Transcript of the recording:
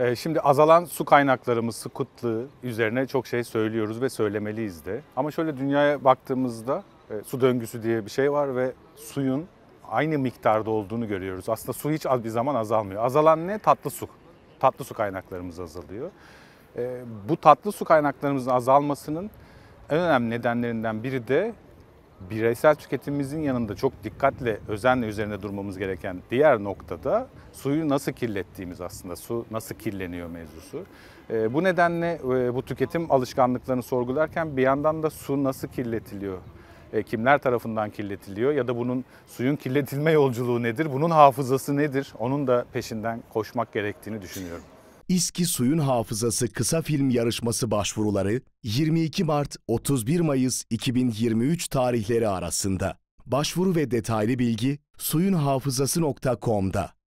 Ee, şimdi azalan su kaynaklarımız, su üzerine çok şey söylüyoruz ve söylemeliyiz de. Ama şöyle dünyaya baktığımızda e, su döngüsü diye bir şey var ve suyun aynı miktarda olduğunu görüyoruz. Aslında su hiç az bir zaman azalmıyor. Azalan ne? Tatlı su. Tatlı su kaynaklarımız azalıyor. Ee, bu tatlı su kaynaklarımızın azalmasının en önemli nedenlerinden biri de bireysel tüketimimizin yanında çok dikkatle, özenle üzerinde durmamız gereken diğer noktada suyu nasıl kirlettiğimiz aslında, su nasıl kirleniyor mevzusu. Ee, bu nedenle e, bu tüketim alışkanlıklarını sorgularken bir yandan da su nasıl kirletiliyor? E, kimler tarafından kirletiliyor ya da bunun suyun kirletilme yolculuğu nedir? Bunun hafızası nedir? Onun da peşinden koşmak gerektiğini düşünüyorum. İSKİ Suyun Hafızası kısa film yarışması başvuruları 22 Mart 31 Mayıs 2023 tarihleri arasında. Başvuru ve detaylı bilgi suyunhafızası.com'da.